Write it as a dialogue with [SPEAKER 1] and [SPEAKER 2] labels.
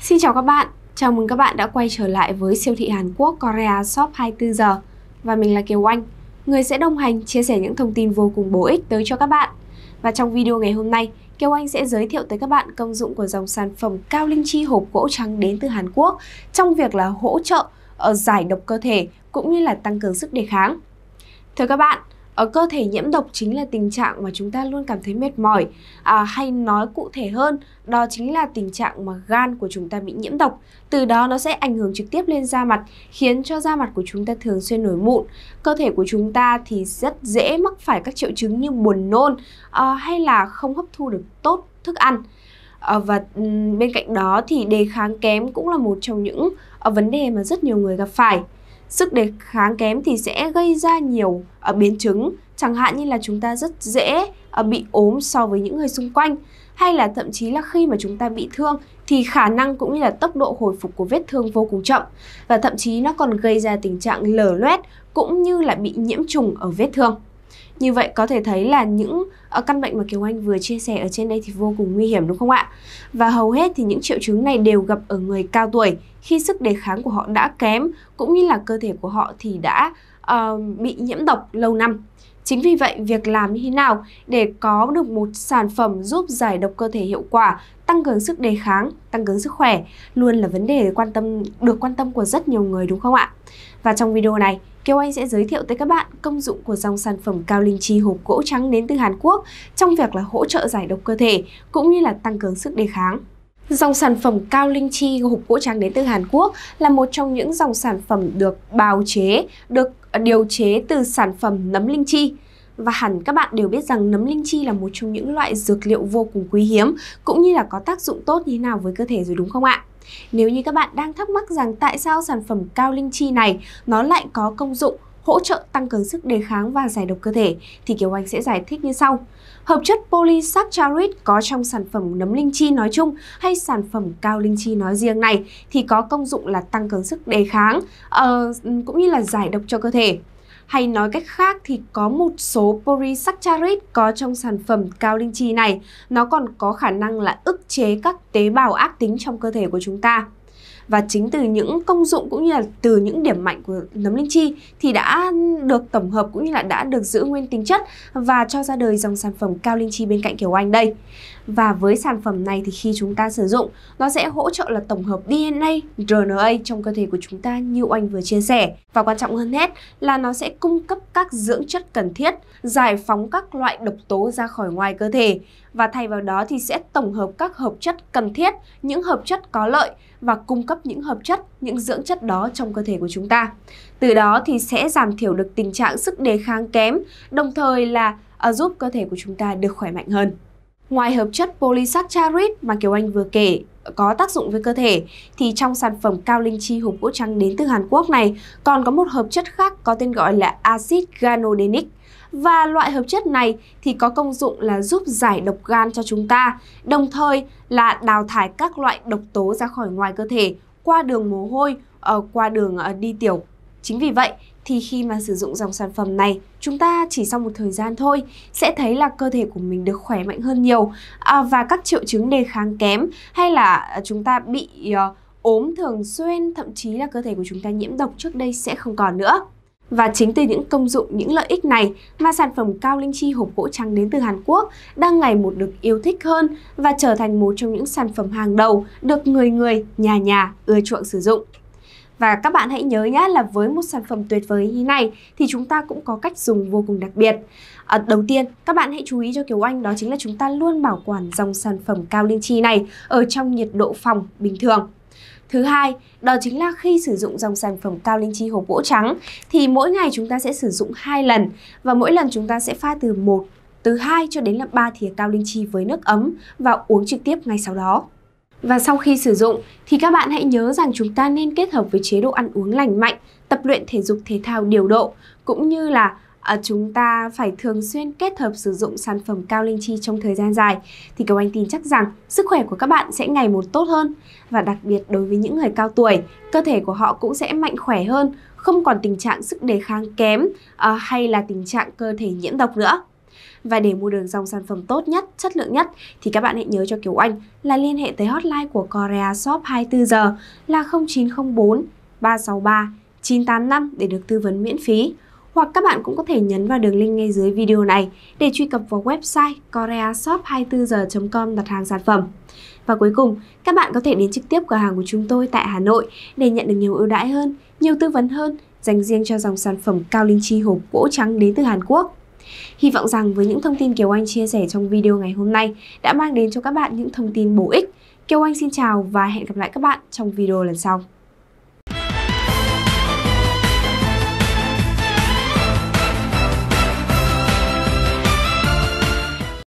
[SPEAKER 1] Xin chào các bạn, chào mừng các bạn đã quay trở lại với siêu thị Hàn Quốc Korea Shop 24 giờ và mình là Kiều Anh, người sẽ đồng hành chia sẻ những thông tin vô cùng bổ ích tới cho các bạn. Và trong video ngày hôm nay, Kiều Anh sẽ giới thiệu tới các bạn công dụng của dòng sản phẩm cao linh chi hộp gỗ trắng đến từ Hàn Quốc trong việc là hỗ trợ ở ờ, giải độc cơ thể cũng như là tăng cường sức đề kháng. Thưa các bạn, Ờ, cơ thể nhiễm độc chính là tình trạng mà chúng ta luôn cảm thấy mệt mỏi à, hay nói cụ thể hơn đó chính là tình trạng mà gan của chúng ta bị nhiễm độc từ đó nó sẽ ảnh hưởng trực tiếp lên da mặt khiến cho da mặt của chúng ta thường xuyên nổi mụn cơ thể của chúng ta thì rất dễ mắc phải các triệu chứng như buồn nôn à, hay là không hấp thu được tốt thức ăn À, và bên cạnh đó thì đề kháng kém cũng là một trong những à, vấn đề mà rất nhiều người gặp phải sức đề kháng kém thì sẽ gây ra nhiều uh, biến chứng chẳng hạn như là chúng ta rất dễ uh, bị ốm so với những người xung quanh hay là thậm chí là khi mà chúng ta bị thương thì khả năng cũng như là tốc độ hồi phục của vết thương vô cùng chậm và thậm chí nó còn gây ra tình trạng lở loét cũng như là bị nhiễm trùng ở vết thương. Như vậy có thể thấy là những ờ, căn bệnh mà Kiều Anh vừa chia sẻ ở trên đây thì vô cùng nguy hiểm đúng không ạ? Và hầu hết thì những triệu chứng này đều gặp ở người cao tuổi khi sức đề kháng của họ đã kém cũng như là cơ thể của họ thì đã uh, bị nhiễm độc lâu năm. Chính vì vậy, việc làm như thế nào để có được một sản phẩm giúp giải độc cơ thể hiệu quả tăng cường sức đề kháng, tăng cường sức khỏe luôn là vấn đề quan tâm được quan tâm của rất nhiều người đúng không ạ? Và trong video này, Kiều Anh sẽ giới thiệu tới các bạn công dụng của dòng sản phẩm cao linh chi hộp gỗ trắng đến từ Hàn Quốc trong việc là hỗ trợ giải độc cơ thể cũng như là tăng cường sức đề kháng. Dòng sản phẩm cao linh chi hộp gỗ trắng đến từ Hàn Quốc là một trong những dòng sản phẩm được bào chế, được điều chế từ sản phẩm nấm linh chi. Và hẳn các bạn đều biết rằng nấm linh chi là một trong những loại dược liệu vô cùng quý hiếm cũng như là có tác dụng tốt như thế nào với cơ thể rồi đúng không ạ? Nếu như các bạn đang thắc mắc rằng tại sao sản phẩm cao linh chi này nó lại có công dụng hỗ trợ tăng cường sức đề kháng và giải độc cơ thể thì Kiều Anh sẽ giải thích như sau. Hợp chất polysaccharide có trong sản phẩm nấm linh chi nói chung hay sản phẩm cao linh chi nói riêng này thì có công dụng là tăng cường sức đề kháng uh, cũng như là giải độc cho cơ thể. Hay nói cách khác thì có một số polysaccharide có trong sản phẩm cao linh chi này, nó còn có khả năng là ức chế các tế bào ác tính trong cơ thể của chúng ta và chính từ những công dụng cũng như là từ những điểm mạnh của nấm linh chi thì đã được tổng hợp cũng như là đã được giữ nguyên tính chất và cho ra đời dòng sản phẩm cao linh chi bên cạnh kiểu Anh đây. Và với sản phẩm này thì khi chúng ta sử dụng, nó sẽ hỗ trợ là tổng hợp DNA, RNA trong cơ thể của chúng ta như anh vừa chia sẻ. Và quan trọng hơn hết là nó sẽ cung cấp các dưỡng chất cần thiết, giải phóng các loại độc tố ra khỏi ngoài cơ thể và thay vào đó thì sẽ tổng hợp các hợp chất cần thiết, những hợp chất có lợi và cung cấp những hợp chất, những dưỡng chất đó trong cơ thể của chúng ta. Từ đó thì sẽ giảm thiểu được tình trạng sức đề kháng kém, đồng thời là à, giúp cơ thể của chúng ta được khỏe mạnh hơn. Ngoài hợp chất polysaccharide mà Kiều Anh vừa kể có tác dụng với cơ thể, thì trong sản phẩm cao linh chi hộp gỗ trắng đến từ Hàn Quốc này còn có một hợp chất khác có tên gọi là axit ganodenic. Và loại hợp chất này thì có công dụng là giúp giải độc gan cho chúng ta, đồng thời là đào thải các loại độc tố ra khỏi ngoài cơ thể qua đường mồ hôi, ờ, qua đường ờ, đi tiểu Chính vì vậy, thì khi mà sử dụng dòng sản phẩm này, chúng ta chỉ sau một thời gian thôi sẽ thấy là cơ thể của mình được khỏe mạnh hơn nhiều à, và các triệu chứng đề kháng kém hay là à, chúng ta bị uh, ốm thường xuyên, thậm chí là cơ thể của chúng ta nhiễm độc trước đây sẽ không còn nữa. Và chính từ những công dụng, những lợi ích này mà sản phẩm cao linh chi hộp gỗ trắng đến từ Hàn Quốc đang ngày một được yêu thích hơn và trở thành một trong những sản phẩm hàng đầu được người người, nhà nhà ưa chuộng sử dụng. Và các bạn hãy nhớ nhé là với một sản phẩm tuyệt vời như này thì chúng ta cũng có cách dùng vô cùng đặc biệt. À, đầu tiên, các bạn hãy chú ý cho Kiều Anh đó chính là chúng ta luôn bảo quản dòng sản phẩm cao linh chi này ở trong nhiệt độ phòng bình thường. Thứ hai, đó chính là khi sử dụng dòng sản phẩm cao linh chi hộp gỗ trắng thì mỗi ngày chúng ta sẽ sử dụng 2 lần và mỗi lần chúng ta sẽ pha từ 1 từ 2 cho đến là 3 thìa cao linh chi với nước ấm và uống trực tiếp ngay sau đó. Và sau khi sử dụng thì các bạn hãy nhớ rằng chúng ta nên kết hợp với chế độ ăn uống lành mạnh, tập luyện thể dục thể thao điều độ cũng như là À, chúng ta phải thường xuyên kết hợp sử dụng sản phẩm cao linh chi trong thời gian dài thì Kiều Anh tin chắc rằng sức khỏe của các bạn sẽ ngày một tốt hơn và đặc biệt đối với những người cao tuổi cơ thể của họ cũng sẽ mạnh khỏe hơn không còn tình trạng sức đề kháng kém à, hay là tình trạng cơ thể nhiễm độc nữa và để mua được dòng sản phẩm tốt nhất, chất lượng nhất thì các bạn hãy nhớ cho Kiều Anh là liên hệ tới hotline của Korea Shop 24 giờ là 0904 363 985 để được tư vấn miễn phí. Hoặc các bạn cũng có thể nhấn vào đường link ngay dưới video này để truy cập vào website koreashop 24 h com đặt hàng sản phẩm. Và cuối cùng, các bạn có thể đến trực tiếp cửa hàng của chúng tôi tại Hà Nội để nhận được nhiều ưu đãi hơn, nhiều tư vấn hơn dành riêng cho dòng sản phẩm cao linh chi hộp gỗ trắng đến từ Hàn Quốc. Hy vọng rằng với những thông tin Kiều Anh chia sẻ trong video ngày hôm nay đã mang đến cho các bạn những thông tin bổ ích. Kiều Anh xin chào và hẹn gặp lại các bạn trong video lần sau.